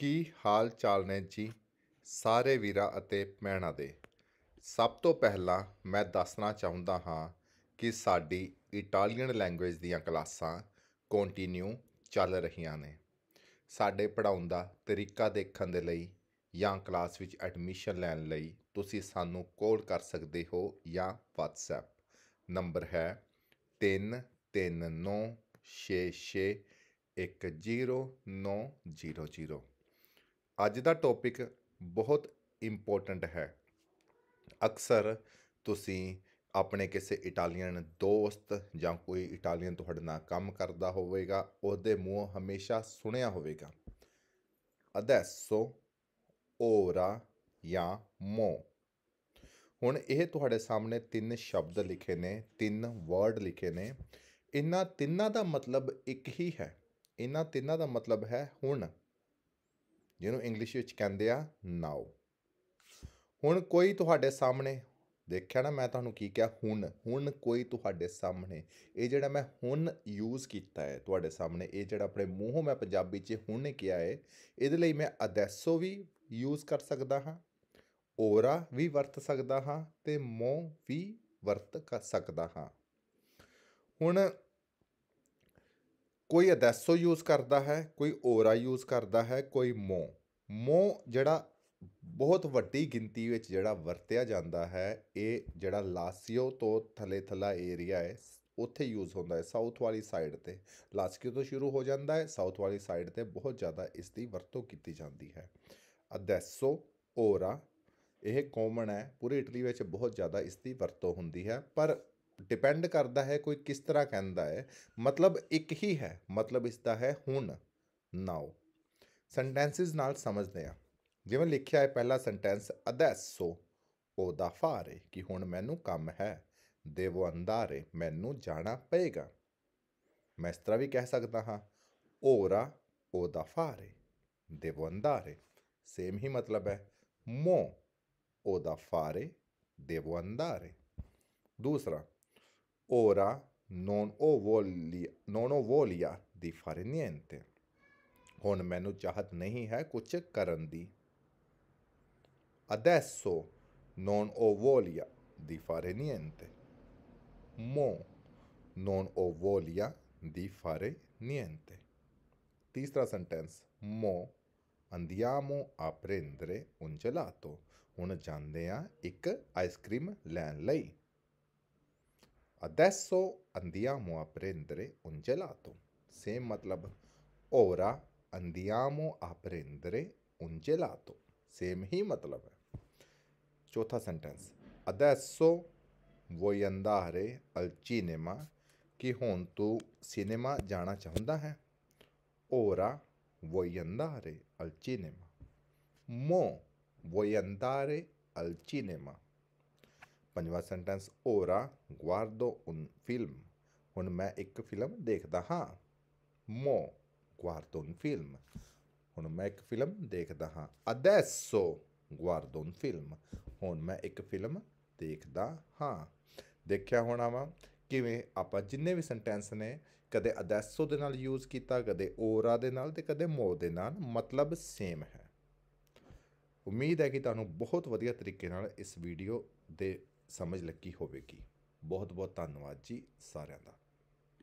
ਕੀ ਹਾਲ ਚਾਲ ਨੇ ਜੀ ਸਾਰੇ ਵੀਰਾਂ ਅਤੇ ਭੈਣਾਂ ਦੇ ਸਭ ਤੋਂ ਪਹਿਲਾਂ ਮੈਂ ਦੱਸਣਾ ਚਾਹੁੰਦਾ ਹਾਂ ਕਿ ਸਾਡੀ ਇਟਾਲੀਅਨ ਲੈਂਗੁਏਜ ਦੀਆਂ ਕਲਾਸਾਂ ਕੰਟੀਨਿਊ ਚੱਲ ਰਹੀਆਂ ਨੇ ਸਾਡੇ ਪੜਾਉਣ ਦਾ ਤਰੀਕਾ ਦੇਖਣ ਦੇ ਲਈ ਜਾਂ ਕਲਾਸ ਵਿੱਚ ਐਡਮਿਸ਼ਨ ਲੈਣ ਲਈ ਤੁਸੀਂ ਸਾਨੂੰ ਕਾਲ ਕਰ ਸਕਦੇ ਹੋ ਜਾਂ WhatsApp ਨੰਬਰ ਹੈ 3396610900 ਅੱਜ ਦਾ ਟੌਪਿਕ ਬਹੁਤ ਇੰਪੋਰਟੈਂਟ ਹੈ ਅਕਸਰ ਤੁਸੀਂ ਆਪਣੇ ਕਿਸੇ ਇਟਾਲੀਅਨ ਦੋਸਤ ਜਾਂ ਕੋਈ ਇਟਾਲੀਅਨ ਤੁਹਾਡੇ ਨਾਲ ਕੰਮ ਕਰਦਾ ਹੋਵੇਗਾ ਉਹਦੇ ਮੂੰਹ ਹਮੇਸ਼ਾ ਸੁਣਿਆ ਹੋਵੇਗਾ ਅਦੈਸੋ ਓਰਾ ਜਾਂ ਮੋ ਹੁਣ ਇਹ ਤੁਹਾਡੇ ਸਾਹਮਣੇ ਤਿੰਨ ਸ਼ਬਦ ਲਿਖੇ ਨੇ ਤਿੰਨ ਵਰਡ ਲਿਖੇ ਨੇ ਇਹਨਾਂ ਤਿੰਨਾਂ ਦਾ ਮਤਲਬ ਇੱਕ ਹੀ ਹੈ ਇਹਨਾਂ ਤਿੰਨਾਂ ਦਾ ਮਤਲਬ ਹੈ ਹੁਣ ਜਿਹਨੂੰ ਇੰਗਲਿਸ਼ ਵਿੱਚ ਕਹਿੰਦੇ ਆ ਨਾਓ ਹੁਣ ਕੋਈ ਤੁਹਾਡੇ ਸਾਹਮਣੇ ਦੇਖਿਆ ਨਾ ਮੈਂ ਤੁਹਾਨੂੰ ਕੀ ਕਿਹਾ ਹੁਣ ਹੁਣ ਕੋਈ ਤੁਹਾਡੇ ਸਾਹਮਣੇ ਇਹ ਜਿਹੜਾ ਮੈਂ ਹੁਣ ਯੂਜ਼ ਕੀਤਾ ਹੈ ਤੁਹਾਡੇ ਸਾਹਮਣੇ ਇਹ ਜਿਹੜਾ ਆਪਣੇ ਮੂੰਹੋਂ ਮੈਂ ਪੰਜਾਬੀ 'ਚ ਹੁਣ ਨੇ ਕਿਹਾ ਹੈ ਇਹਦੇ ਲਈ ਮੈਂ ਅਦੈਸੋ ਵੀ ਯੂਜ਼ ਕਰ ਸਕਦਾ ਹਾਂ ਓਰਾ ਵੀ ਵਰਤ ਸਕਦਾ ਹਾਂ ਤੇ ਮੋ ਵੀ ਵਰਤ ਕਰ ਸਕਦਾ ਹਾਂ ਹੁਣ ਕੋਈ ਅਦੈਸੋ ਯੂਜ਼ ਕਰਦਾ ਹੈ ਕੋਈ ਓਰਾ ਯੂਜ਼ ਕਰਦਾ ਹੈ ਕੋਈ ਮੋ ਮੋ ਜਿਹੜਾ ਬਹੁਤ ਵੱਡੀ ਗਿਣਤੀ ਵਿੱਚ ਜਿਹੜਾ ਵਰਤਿਆ ਜਾਂਦਾ ਹੈ ਇਹ ਜਿਹੜਾ ਲਾਸੀਓ ਤੋਂ ਥਲੇ ਥਲਾ ਏਰੀਆ ਹੈ ਉੱਥੇ ਯੂਜ਼ ਹੁੰਦਾ ਹੈ ਸਾਊਥ ਵਾਲੀ ਸਾਈਡ ਤੇ ਲਾਸਕਿਓ ਤੋਂ ਸ਼ੁਰੂ ਹੋ ਜਾਂਦਾ ਹੈ ਸਾਊਥ ਵਾਲੀ ਸਾਈਡ ਤੇ ਬਹੁਤ ਜ਼ਿਆਦਾ ਇਸ ਦੀ ਵਰਤੋਂ ਕੀਤੀ ਜਾਂਦੀ ਹੈ ਅਦੈਸੋ ਓਰਾ ਇਹ ਕਾਮਨ ਹੈ ਪੂਰੀ ਇਟਲੀ ਵਿੱਚ ਬਹੁਤ ਜ਼ਿਆਦਾ ਇਸ ਦੀ ਵਰਤੋਂ ਹੁੰਦੀ ਹੈ ਪਰ ਡਿਪੈਂਡ ਕਰਦਾ ਹੈ ਕੋਈ ਕਿਸ ਤਰ੍ਹਾਂ ਕਹਿੰਦਾ ਹੈ ਮਤਲਬ ਇੱਕ ਹੀ ਹੈ ਮਤਲਬ ਇਸ ਦਾ ਹੈ ਹੁਣ ਨਾਓ ਸੈਂਟੈਂਸਸ ਨਾਲ ਸਮਝਦੇ ਆ ਜਿਵੇਂ ਲਿਖਿਆ ਹੈ ਪਹਿਲਾ ਸੈਂਟੈਂਸ ਅਦੈਸੋ ਉਹਦਾ ਫਾਰੇ ਕਿ ਹੁਣ ਮੈਨੂੰ ਕੰਮ ਹੈ ਦੇਵੋ ਅੰਦਾਰੇ ਮੈਨੂੰ ਜਾਣਾ ਪਏਗਾ ਮੈਂ ਇਸ ਤਰ੍ਹਾਂ ਵੀ ਕਹਿ ਸਕਦਾ ਹਾਂ ਓਰਾ ਉਹਦਾ ਫਾਰੇ ਦੇਵੋ ਅੰਦਾਰੇ ਸੇਮ ਹੀ ਮਤਲਬ ਹੈ ਮੋ ਉਹਦਾ ਫਾਰੇ ਦੇਵੋ ਅੰਦਾਰੇ ਦੂਸਰਾ ora non ho voglia non ho voglia di fare niente ਹੁਣ ਮੈਨੂੰ ਚਾਹਤ ਨਹੀਂ ਹੈ ਕੁਝ ਕਰਨ ਦੀ adesso non ho voglia di fare niente mo non ho voglia di fare niente ਤੀਸਰਾ sentence mo andiamo a prendere un gelato ਹੁਣ ਜਾਂਦੇ ਆ ਇੱਕ ਆਈਸਕ੍ਰੀਮ ਲੈਣ ਲਈ Adesso andiamo a prendere un gelato. Se मतलब ora andiamo a prendere un gelato. Same ही मतलब है चौथा sentence adesso voglio andare al cinema कि ਹੁਣ ਤੂੰ ਸਿਨੇਮਾ ਜਾਣਾ ਚਾਹੁੰਦਾ ਹੈ ora voglio andare al cinema mo voglio andare al cinema ਪੰਜਵਾਂ ਸੈਂਟੈਂਸ ਹੋਰਾ ਗਵਾਰਡੋ ਉਨ ਫਿਲਮ ਹੁਣ ਮੈਂ ਇੱਕ ਫਿਲਮ ਦੇਖਦਾ ਹਾਂ ਮੋ ਗਵਾਰਡੋ ਉਨ ਫਿਲਮ ਹੁਣ ਮੈਂ ਇੱਕ ਫਿਲਮ ਦੇਖਦਾ ਹਾਂ ਅਦੈਸੋ ਗਵਾਰਡੋ ਉਨ ਫਿਲਮ ਹੁਣ ਮੈਂ ਇੱਕ ਫਿਲਮ ਦੇਖਦਾ ਹਾਂ ਦੇਖਿਆ ਹੋਣਾ ਵਾ ਕਿਵੇਂ ਆਪਾਂ ਜਿੰਨੇ ਵੀ ਸੈਂਟੈਂਸ ਨੇ ਕਦੇ ਅਦੈਸੋ ਦੇ ਨਾਲ ਯੂਜ਼ ਕੀਤਾ ਕਦੇ ਓਰਾ ਦੇ ਨਾਲ ਤੇ ਕਦੇ ਮੋ ਦੇ ਨਾਲ ਮਤਲਬ ਸੇਮ ਹੈ ਉਮੀਦ ਹੈ ਕਿ ਤੁਹਾਨੂੰ ਬਹੁਤ ਵਧੀਆ ਤਰੀਕੇ ਨਾਲ ਇਸ ਵੀਡੀਓ ਦੇ ਸਮਝ ਲੱਗੀ ਹੋਵੇਗੀ ਬਹੁਤ ਬਹੁਤ ਧੰਨਵਾਦ ਜੀ ਸਾਰਿਆਂ ਦਾ